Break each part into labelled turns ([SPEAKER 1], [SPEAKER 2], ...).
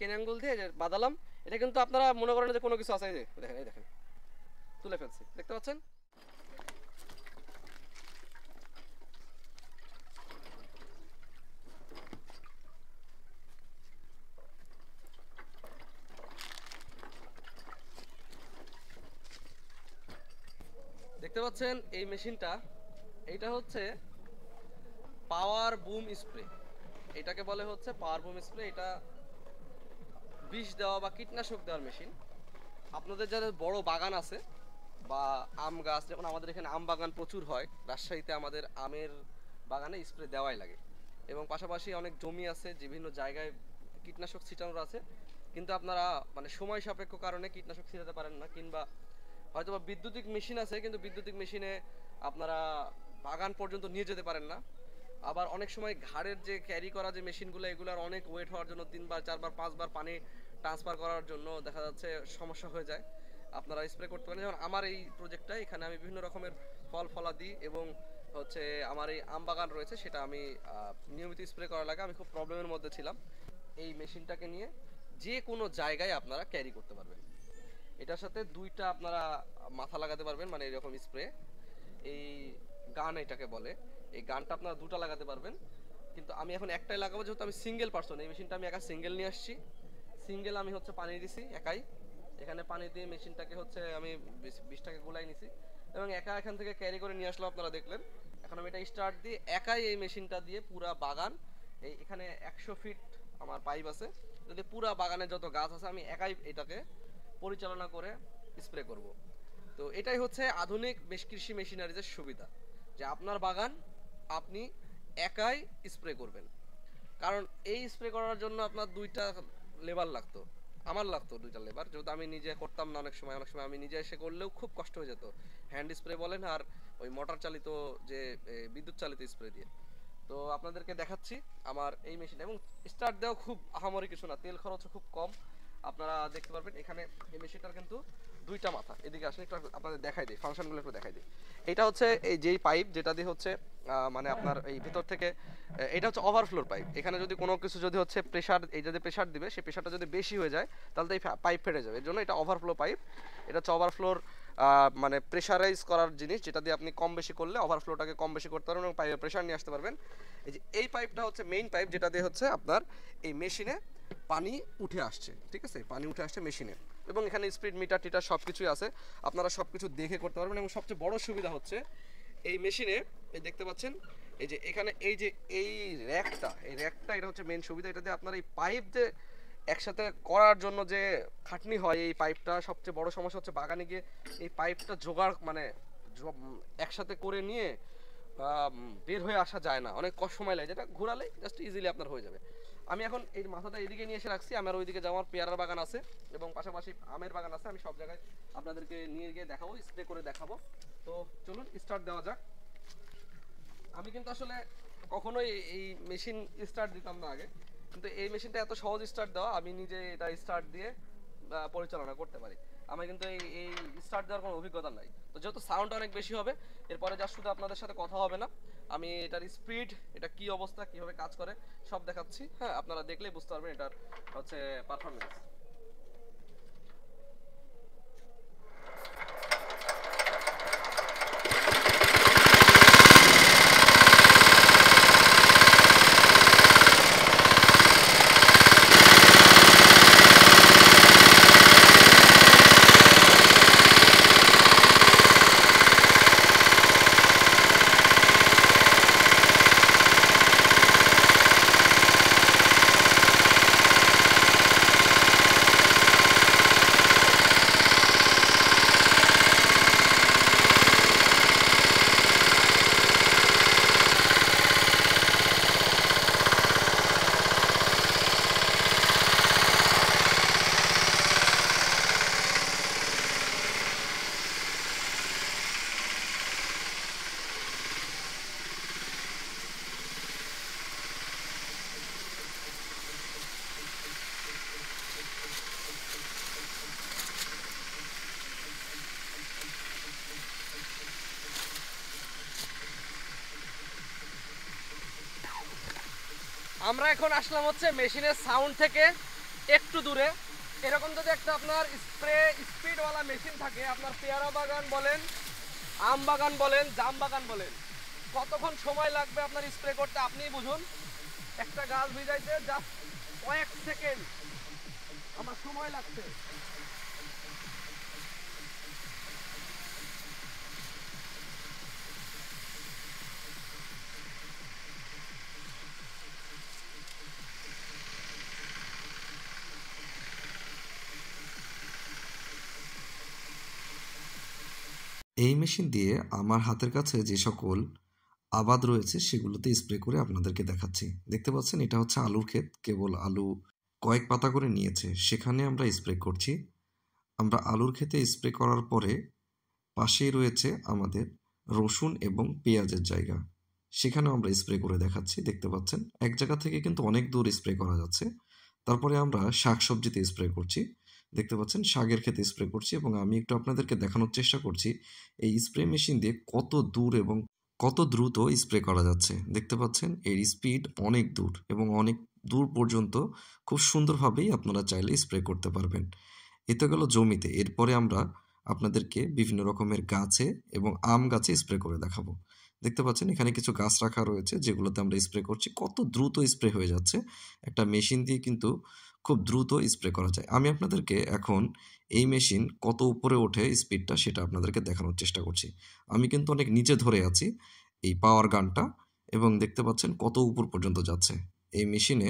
[SPEAKER 1] কেন আঙ্গুল দিয়ে যে বাদালাম এটা কিন্তু আপনারা মনে করেন যে কোনো কিছু আছে যে দেখেন এই দেখেন তুলে ফেলছি দেখতে পাচ্ছেন দেখতে পাচ্ছেন এই মেশিনটা এইটা হচ্ছে পাওয়ার বুম স্প্রে এটাকে বলে হচ্ছে পাওয়ার বুম স্প্রে এটা বিষ দেওয়া বা কীটনাশক দেওয়ার মেশিন আপনাদের যাদের বড় বাগান আছে বা আম গাছ যেমন আমাদের এখানে আম বাগান প্রচুর হয় রাজশাহীতে আমাদের আমের বাগানে স্প্রে দেওয়াই লাগে এবং পাশাপাশি অনেক জমি আছে বিভিন্ন জায়গায় কীটনাশক ছিটানোর আছে কিন্তু আপনারা মানে সময় সাপেক্ষ কারণে কীটনাশক ছিটাতে পারেন না কিংবা হয়তো বা বিদ্যুতিক মেশিন আছে কিন্তু বিদ্যুতিক মেশিনে আপনারা বাগান পর্যন্ত নিয়ে যেতে পারেন না আবার অনেক সময় ঘাড়ের যে ক্যারি করা যে মেশিনগুলো এগুলোর অনেক ওয়েট হওয়ার জন্য তিনবার চারবার পাঁচবার পানি ট্রান্সফার করার জন্য দেখা যাচ্ছে সমস্যা হয়ে যায় আপনারা স্প্রে করতে পারেন যেমন আমার এই প্রজেক্টটা এখানে আমি বিভিন্ন রকমের ফল ফলা দিই এবং হচ্ছে আমার এই আম বাগান রয়েছে সেটা আমি নিয়মিত স্প্রে করার লাগে আমি খুব প্রবলেমের মধ্যে ছিলাম এই মেশিনটাকে নিয়ে যে কোনো জায়গায় আপনারা ক্যারি করতে পারবেন এটার সাথে দুইটা আপনারা মাথা লাগাতে পারবেন মানে এরকম স্প্রে এই গান এটাকে বলে এই গানটা আপনারা দুটা লাগাতে পারবেন কিন্তু আমি এখন একটাই লাগাবো যেহেতু আমি সিঙ্গেল পার্সন এই মেশিনটা আমি একা সিঙ্গেল নিয়ে আসছি সিঙ্গেল আমি হচ্ছে পানি দিছি একাই এখানে পানি দিয়ে মেশিনটাকে হচ্ছে আমি বিষটাকে গোলাই নিছি এবং একা এখান থেকে ক্যারি করে নিয়ে আসলো আপনারা দেখলেন এখন আমি এটা স্টার্ট দিয়ে একাই এই মেশিনটা দিয়ে পুরা বাগান এই এখানে একশো ফিট আমার পাইপ আছে যদি পুরা বাগানে যত গাছ আছে আমি একাই এটাকে পরিচালনা করে স্প্রে করব। তো এটাই হচ্ছে আধুনিক বেশ কৃষি মেশিনারিজের সুবিধা যে আপনার বাগান আপনি একাই স্প্রে করবেন কারণ এই স্প্রে করার জন্য আপনার দুইটা লেবার লাগতো আমার লাগতো দুইটা লেবার যেহেতু আমি নিজে করতাম না অনেক সময় অনেক সময় আমি নিজে এসে করলেও খুব কষ্ট হয়ে যেত হ্যান্ড স্প্রে বলেন আর ওই মোটর চালিত যে বিদ্যুৎ চালিত স্প্রে দিয়ে তো আপনাদেরকে দেখাচ্ছি আমার এই মেশিন এবং স্টার্ট দেওয়া খুব আহামরি কিছু না তেল খরচও খুব কম আপনারা দেখতে পারবেন এখানে এই মেশিনটার কিন্তু দুইটা মাথা এদিকে আসেন একটু আপনাদের দেখাই দিই ফাংশনগুলো একটু দেখাই দিই এটা হচ্ছে এই যেই পাইপ যেটা দিয়ে হচ্ছে মানে আপনার এই ভেতর থেকে এটা হচ্ছে ওভারফ্লোর পাইপ এখানে যদি কোনো কিছু যদি হচ্ছে প্রেশার এই যদি প্রেশার দিবে সেই প্রেশারটা যদি বেশি হয়ে যায় তাহলে তো এই পাইপ ফেটে যাবে এর জন্য এটা ওভারফ্লো পাইপ এটা হচ্ছে ওভারফ্লোর মানে প্রেশারাইজ করার জিনিস যেটা দিয়ে আপনি কম বেশি করলে ওভারফ্লোটাকে কম বেশি করতে পারবেন এবং পাইপে প্রেশার নিয়ে আসতে পারবেন এই যে এই পাইপটা হচ্ছে মেইন পাইপ যেটা দিয়ে হচ্ছে আপনার এই মেশিনে পানি উঠে আসছে ঠিক আছে পানি উঠে আসছে মেশিনে এবং এখানে স্পিড মিটার টিটার সব কিছুই আছে আপনারা সব কিছু দেখে করতে পারবেন এবং সবচেয়ে বড় সুবিধা হচ্ছে এই মেশিনে এই দেখতে পাচ্ছেন এই যে এখানে এই যে এই র্যাকটা এই র্যাকটা এটা হচ্ছে মেন সুবিধা এটা দিয়ে আপনার এই পাইপ যে একসাথে করার জন্য যে খাটনি হয় এই পাইপটা সবচেয়ে বড় সমস্যা হচ্ছে বাগানে গিয়ে এই পাইপটা জোগাড় মানে একসাথে করে নিয়ে বের হয়ে আসা যায় না অনেক কষ্ট সময় লাগে যেটা ঘোরালে জাস্ট ইজিলি আপনার হয়ে যাবে আমি এখন এই মাথাটা এদিকে নিয়ে এসে রাখছি আমার ওইদিকে যাওয়ার পেয়ারার বাগান আছে এবং পাশাপাশি আমের বাগান আছে আমি সব জায়গায় আপনাদেরকে নিয়ে গিয়ে দেখাবো স্প্রে করে দেখাবো তো চলুন স্টার্ট দেওয়া যাক আমি কিন্তু আসলে কখনোই এই মেশিন স্টার্ট দিতাম না আগে কিন্তু এই মেশিনটা এত সহজ স্টার্ট দেওয়া আমি নিজে এটা স্টার্ট দিয়ে পরিচালনা করতে পারি আমার কিন্তু এই এই স্টার্ট দেওয়ার কোনো অভিজ্ঞতা নাই তো যেহেতু সাউন্ড অনেক বেশি হবে এরপরে যার শুধু আপনাদের সাথে কথা হবে না আমি এটার স্পিড এটা কি অবস্থা কীভাবে কাজ করে সব দেখাচ্ছি হ্যাঁ আপনারা দেখলেই বুঝতে পারবেন এটার হচ্ছে পারফরমেন্স আমরা এখন আসলাম হচ্ছে মেশিনের সাউন্ড থেকে একটু দূরে এরকম যদি একটা আপনার স্প্রে স্পিডওয়ালা মেশিন থাকে আপনার পেয়ারা বাগান বলেন আম বাগান বলেন জাম বাগান বলেন কতক্ষণ সময় লাগবে আপনার স্প্রে করতে আপনিই বুঝুন একটা গাছ ভিজাইতে জাস্ট কয়েক সেকেন্ড আমার সময় লাগছে
[SPEAKER 2] এই মেশিন দিয়ে আমার হাতের কাছে যে সকল আবাদ রয়েছে সেগুলোতে স্প্রে করে আপনাদেরকে দেখাচ্ছি দেখতে পাচ্ছেন এটা হচ্ছে আলুর ক্ষেত কেবল আলু কয়েক পাতা করে নিয়েছে সেখানে আমরা স্প্রে করছি আমরা আলুর ক্ষেতে স্প্রে করার পরে পাশেই রয়েছে আমাদের রসুন এবং পেঁয়াজের জায়গা সেখানেও আমরা স্প্রে করে দেখাচ্ছি দেখতে পাচ্ছেন এক জায়গা থেকে কিন্তু অনেক দূর স্প্রে করা যাচ্ছে তারপরে আমরা শাকসবজিতে স্প্রে করছি দেখতে পাচ্ছেন শাকের ক্ষেতে স্প্রে করছি এবং আমি একটু আপনাদেরকে দেখানোর চেষ্টা করছি এই স্প্রে মেশিন দিয়ে কত দূর এবং কত দ্রুত স্প্রে করা যাচ্ছে দেখতে পাচ্ছেন এর স্পিড অনেক দূর এবং অনেক দূর পর্যন্ত খুব সুন্দরভাবেই আপনারা চাইলে স্প্রে করতে পারবেন এতে গেল জমিতে এরপরে আমরা আপনাদেরকে বিভিন্ন রকমের গাছে এবং আম গাছে স্প্রে করে দেখাবো দেখতে পাচ্ছেন এখানে কিছু গাছ রাখা রয়েছে যেগুলোতে আমরা স্প্রে করছি কত দ্রুত স্প্রে হয়ে যাচ্ছে একটা মেশিন দিয়ে কিন্তু খুব দ্রুত স্প্রে করা যায় আমি আপনাদেরকে এখন এই মেশিন কত উপরে ওঠে স্পিডটা সেটা আপনাদেরকে দেখানোর চেষ্টা করছি আমি কিন্তু অনেক নিচে ধরে আছি এই পাওয়ার গানটা এবং দেখতে পাচ্ছেন কত উপর পর্যন্ত যাচ্ছে এই মেশিনে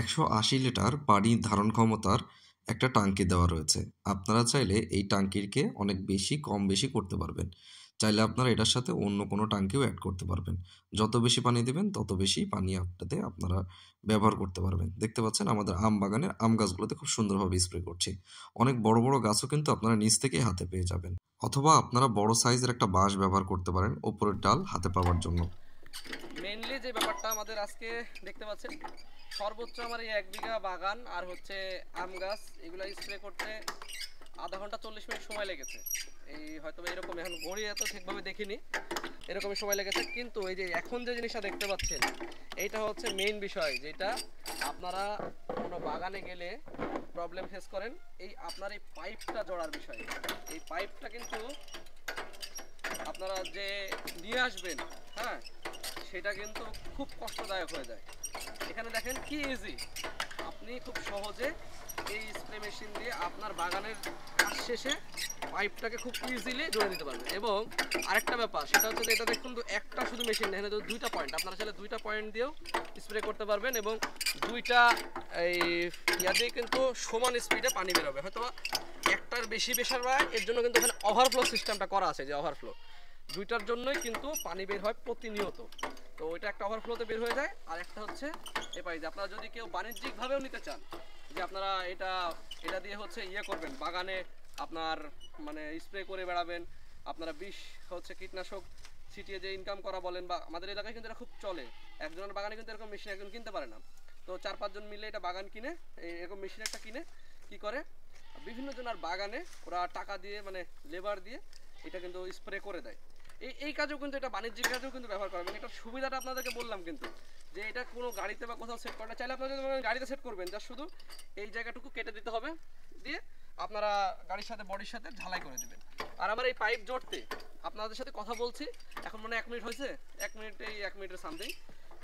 [SPEAKER 2] একশো আশি লিটার পানি ধারণ ক্ষমতার একটা টাঙ্কি দেওয়া রয়েছে আপনারা চাইলে এই টাঙ্কিরকে অনেক বেশি কম বেশি করতে পারবেন চাইলে আপনারা এটার সাথে অন্য কোনো ট্যাঙ্কেও অ্যাড করতে পারবেন যত বেশি পানি দেবেন তত বেশি পানি আপনাদের আপনারা ব্যবহার করতে পারবেন দেখতে পাচ্ছেন আমাদের আম বাগানের আম গাছগুলোতে খুব সুন্দরভাবে স্প্রে করছি অনেক বড় বড় গাছও কিন্তু আপনারা নিচ থেকেই হাতে পেয়ে যাবেন অথবা আপনারা বড় সাইজের একটা বাঁশ ব্যবহার করতে পারেন ওপরের ডাল হাতে পাওয়ার জন্য
[SPEAKER 1] মেনলি যে ব্যাপারটা আমাদের আজকে দেখতে পাচ্ছেন সর্বোচ্চ আমার এই এক বিঘা বাগান আর হচ্ছে আম গাছ এগুলো স্প্রে করতে আধা ঘন্টা চল্লিশ মিনিট সময় লেগেছে এই হয়তো এরকম এখন ঘড়ি এত ঠিকভাবে দেখিনি এরকমই সময় লেগেছে কিন্তু এই যে এখন যে জিনিসটা দেখতে পাচ্ছেন এইটা হচ্ছে মেইন বিষয় যেটা আপনারা কোনো বাগানে গেলে প্রবলেম ফেস করেন এই আপনার এই পাইপটা জড়ার বিষয় এই পাইপটা কিন্তু আপনারা যে নিয়ে আসবেন হ্যাঁ সেটা কিন্তু খুব কষ্টদায়ক হয়ে যায় এখানে দেখেন কি ইজি আপনি খুব সহজে এই স্প্রে মেশিন দিয়ে আপনার বাগানের কাজ শেষে পাইপটাকে খুব ইজিলি জড়িয়ে দিতে পারবেন এবং আরেকটা ব্যাপার সেটা হচ্ছে যে এটাতে কিন্তু একটা শুধু মেশিন নেই এখানে দুইটা পয়েন্ট আপনারা চাইলে দুইটা পয়েন্ট দিয়েও স্প্রে করতে পারবেন এবং দুইটা এই ইয়া দিয়ে কিন্তু সমান স্পিডে পানি বেরোবে হয়তো একটার বেশি বেশার হয় এর জন্য কিন্তু এখানে ওভারফ্লো সিস্টেমটা করা আছে যে ওভারফ্লো দুইটার জন্যই কিন্তু পানি বের হয় প্রতিনিয়ত তো ওইটা একটা ওভারফ্লোতে বের হয়ে যায় আর একটা হচ্ছে এ পাই যে আপনারা যদি কেউ বাণিজ্যিকভাবেও নিতে চান যে আপনারা এটা এটা দিয়ে হচ্ছে ইয়ে করবেন বাগানে আপনার মানে স্প্রে করে বেড়াবেন আপনারা বিষ হচ্ছে কীটনাশক ছিটিয়ে যে ইনকাম করা বলেন বা আমাদের এলাকায় কিন্তু এটা খুব চলে একজনের বাগানে কিন্তু এরকম মেশিন একজন কিনতে পারে না তো চার পাঁচজন মিলে এটা বাগান কিনে এরকম মেশিন একটা কিনে কি করে বিভিন্ন জনের বাগানে ওরা টাকা দিয়ে মানে লেবার দিয়ে এটা কিন্তু স্প্রে করে দেয় এই কাজেও কিন্তু এটা বাণিজ্যিক কাজেও কিন্তু ব্যবহার করা মানে একটা সুবিধাটা আপনাদেরকে বললাম কিন্তু যে এটা কোনো গাড়িতে বা কোথাও সেট করা চাইলে আপনারা যদি গাড়িতে সেট করবেন যা শুধু এই জায়গাটুকু কেটে দিতে হবে দিয়ে আপনারা গাড়ির সাথে বডির সাথে ঝালাই করে দেবেন আর আমার এই পাইপ জড়তে আপনাদের সাথে কথা বলছি এখন মানে এক মিনিট হয়েছে এক মিনিট এই এক মিনিটের সামনেই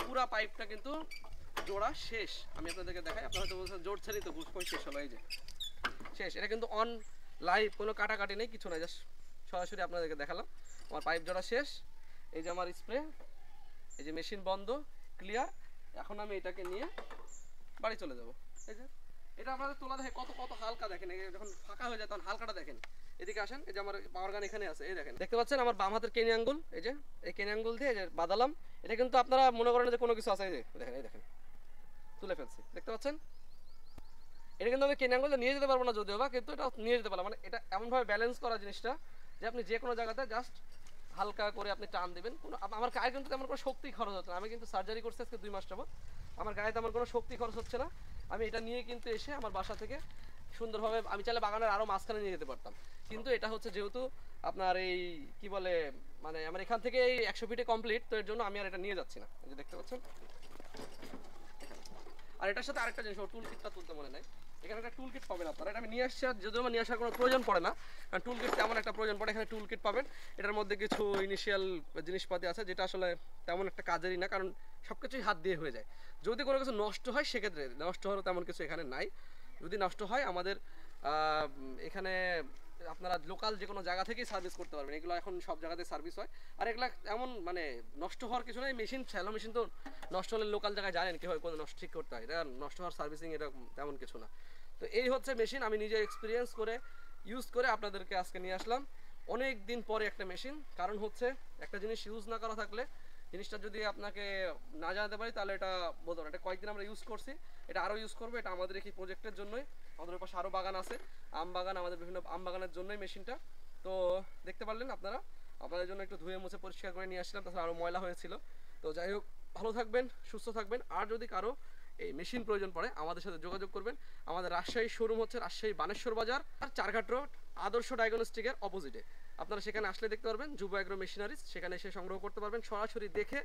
[SPEAKER 1] পুরা পাইপটা কিন্তু জোড়া শেষ আমি আপনাদেরকে দেখাই আপনারা তো বলছেন জোর ছাড়ি তো বুঝবো শেষ হলো এই যে শেষ এটা কিন্তু অন লাইভ কোনো কাটাকাটি নেই কিছু নাই জাস্ট সরাসরি আপনাদেরকে দেখালাম আমার পাইপ জড়া শেষ এই যে আমার স্প্রে এই যে মেশিন বন্ধ ক্লিয়ার এখন আমি এটাকে নিয়ে বাড়ি চলে যাব এই যে এটা আপনাদের তোলা দেখে কত কত হালকা দেখেন যখন ফাঁকা হয়ে যায় তখন হালকাটা দেখেন এদিকে আসেন এই যে আমার পাওয়ার গান এখানে আছে এই দেখেন দেখতে পাচ্ছেন আমার বাম হাতের কেনি আঙ্গুল এই যে এই কেনি আঙ্গুল দিয়ে যে বাদালাম এটা কিন্তু আপনারা মনে করেন যে কোনো কিছু আছে এই যে দেখেন এই দেখেন তুলে ফেলছি দেখতে পাচ্ছেন এটা কিন্তু আমি কেনি আঙ্গুলটা নিয়ে যেতে পারবো না যদিও বা কিন্তু এটা নিয়ে যেতে পারলাম মানে এটা এমনভাবে ব্যালেন্স করা জিনিসটা যে আপনি যে কোনো জায়গাতে জাস্ট হালকা করে আপনি টান দেবেন কোনো আমার গায়ে কিন্তু তেমন কোনো শক্তি খরচ হচ্ছে না আমি কিন্তু সার্জারি করছি আজকে দুই মাস যাবত আমার গায়ে তেমন কোনো শক্তি খরচ হচ্ছে না আমি এটা নিয়ে কিন্তু এসে আমার বাসা থেকে সুন্দরভাবে আমি চাইলে বাগানের আরও মাঝখানে নিয়ে যেতে পারতাম কিন্তু এটা হচ্ছে যেহেতু আপনার এই কি বলে মানে আমার এখান থেকে এই একশো ফিটে কমপ্লিট তো এর জন্য আমি আর এটা নিয়ে যাচ্ছি না যে দেখতে পাচ্ছেন আর এটার সাথে আরেকটা জিনিস টুল কিটটা তুলতে মনে নেয় এখানে একটা পাবেন আপনারা নিয়ে নিয়ে আসার কোনো প্রয়োজন পড়ে না তেমন একটা প্রয়োজন পড়ে এখানে পাবেন এটার মধ্যে কিছু ইনিশিয়াল জিনিসপাতি আছে যেটা আসলে তেমন একটা কাজেরই না কারণ হাত দিয়ে হয়ে যায় যদি কোনো কিছু নষ্ট হয় সেক্ষেত্রে নষ্ট হওয়ার তেমন কিছু এখানে নাই যদি নষ্ট হয় আমাদের এখানে আপনারা লোকাল যে কোনো জায়গা থেকেই সার্ভিস করতে পারবেন এগুলো এখন সব জায়গাতে সার্ভিস হয় আর এগুলো এমন মানে নষ্ট হওয়ার কিছু নাই মেশিন শ্যালো মেশিন তো নষ্ট হলে লোকাল জায়গায় জানেন কীভাবে কোনো নষ্ট ঠিক করতে হয় এটা নষ্ট হওয়ার সার্ভিসিং এটা তেমন কিছু না তো এই হচ্ছে মেশিন আমি নিজে এক্সপিরিয়েন্স করে ইউজ করে আপনাদেরকে আজকে নিয়ে আসলাম অনেক দিন পরে একটা মেশিন কারণ হচ্ছে একটা জিনিস ইউজ না করা থাকলে জিনিসটা যদি আপনাকে না জানাতে পারি তাহলে এটা বলতে এটা কয়েকদিন আমরা ইউজ করছি এটা আরও ইউজ করবো এটা আমাদের এই প্রজেক্টের জন্যই আমাদের পাশে আরও বাগান আছে আম বাগান আমাদের বিভিন্ন আম বাগানের জন্যই মেশিনটা তো দেখতে পারলেন আপনারা আপনাদের জন্য একটু ধুয়ে মুছে পরিষ্কার করে নিয়ে আসলাম তাছাড়া আরও ময়লা হয়েছিল তো যাই হোক ভালো থাকবেন সুস্থ থাকবেন আর যদি কারো এই মেশিন প্রয়োজন পড়ে আমাদের সাথে যোগাযোগ করবেন আমাদের রাজশাহী শোরুম হচ্ছে রাজশাহী বানেশ্বর বাজার আর চারঘাট রোড আদর্শ ডায়াগনস্টিকের অপোজিটে আপনারা সেখানে আসলে দেখতে পারবেন যুব অ্যাগ্রো মেশিনারিজ সেখানে এসে সংগ্রহ করতে পারবেন সরাসরি দেখে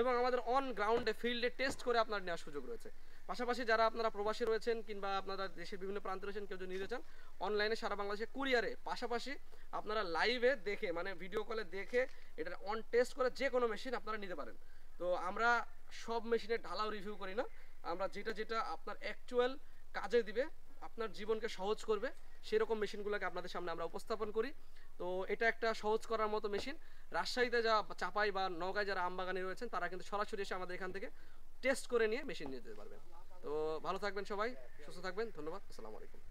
[SPEAKER 1] এবং আমাদের অন গ্রাউন্ডে ফিল্ডে টেস্ট করে আপনার নেওয়ার সুযোগ রয়েছে পাশাপাশি যারা আপনারা প্রবাসী রয়েছেন কিংবা আপনারা দেশের বিভিন্ন প্রান্তে রয়েছেন কেউ যদি নিতে চান অনলাইনে সারা বাংলাদেশে কুরিয়ারে পাশাপাশি আপনারা লাইভে দেখে মানে ভিডিও কলে দেখে এটা অন টেস্ট করে যে কোনো মেশিন আপনারা নিতে পারেন তো আমরা সব মেশিনের ঢালাও রিভিউ করি না আমরা যেটা যেটা আপনার অ্যাকচুয়াল কাজে দিবে আপনার জীবনকে সহজ করবে সেরকম মেশিনগুলোকে আপনাদের সামনে আমরা উপস্থাপন করি তো এটা একটা সহজ করার মতো মেশিন রাজশাহীতে যা চাপাই বা নগায় যারা আমবাগানি রয়েছেন তারা কিন্তু সরাসরি এসে আমাদের এখান থেকে টেস্ট করে নিয়ে মেশিন নিয়ে যেতে পারবেন তো ভালো থাকবেন সবাই সুস্থ থাকবেন ধন্যবাদ আসসালামু আলাইকুম